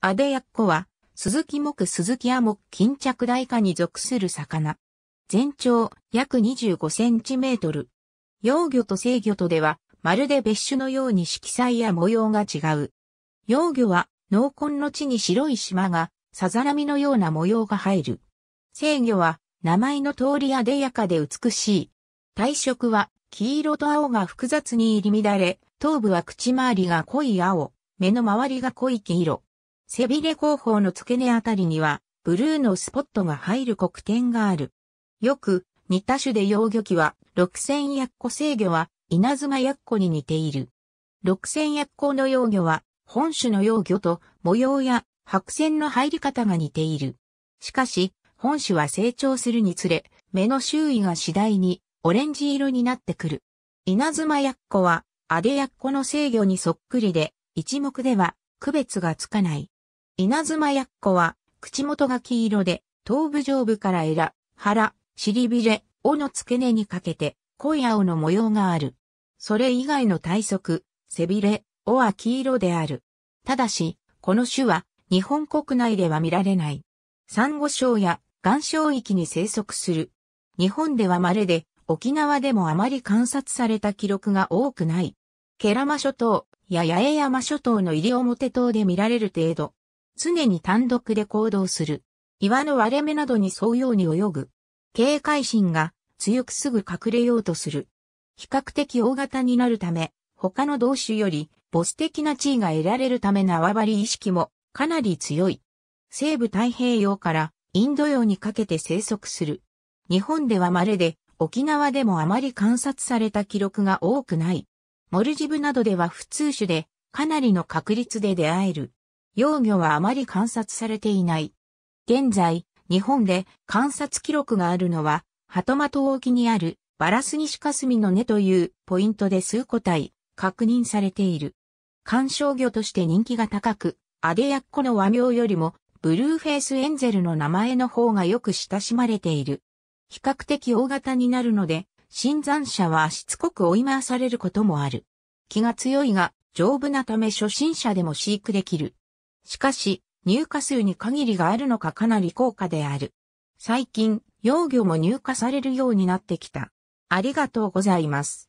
アデヤッコは、鈴木木鈴木亜木巾着大化に属する魚。全長約25センチメートル。幼魚と生魚とでは、まるで別種のように色彩や模様が違う。幼魚は、濃紺の地に白い島が、さざ波のような模様が入る。生魚は、名前の通りアデヤかで美しい。体色は、黄色と青が複雑に入り乱れ、頭部は口周りが濃い青、目の周りが濃い黄色。背びれ後方の付け根あたりには、ブルーのスポットが入る黒点がある。よく、似た種で幼魚期は、六千薬庫制御は、稲妻薬庫に似ている。六千薬庫の幼魚は、本種の幼魚と模様や白線の入り方が似ている。しかし、本種は成長するにつれ、目の周囲が次第にオレンジ色になってくる。稲妻薬庫は、アデ薬庫の制御にそっくりで、一目では区別がつかない。稲妻やっこは、口元が黄色で、頭部上部からエラ、腹、尻びれ、尾の付け根にかけて、濃い青の模様がある。それ以外の体側、背びれ、尾は黄色である。ただし、この種は、日本国内では見られない。珊瑚礁や岩礁域に生息する。日本では稀で、沖縄でもあまり観察された記録が多くない。ケラマ諸島や八重山諸島の入り表島で見られる程度、常に単独で行動する。岩の割れ目などに沿うように泳ぐ。警戒心が強くすぐ隠れようとする。比較的大型になるため、他の同種よりボス的な地位が得られるため縄張り意識もかなり強い。西部太平洋からインド洋にかけて生息する。日本では稀で、沖縄でもあまり観察された記録が多くない。モルジブなどでは普通種で、かなりの確率で出会える。幼魚はあまり観察されていない。現在、日本で観察記録があるのは、鳩的沖にあるバラスニシカスミの根というポイントで数個体確認されている。観賞魚として人気が高く、アデヤッコの和名よりもブルーフェイスエンゼルの名前の方がよく親しまれている。比較的大型になるので、新山者はしつこく追い回されることもある。気が強いが、丈夫なため初心者でも飼育できる。しかし、入荷数に限りがあるのかかなり高価である。最近、幼魚も入荷されるようになってきた。ありがとうございます。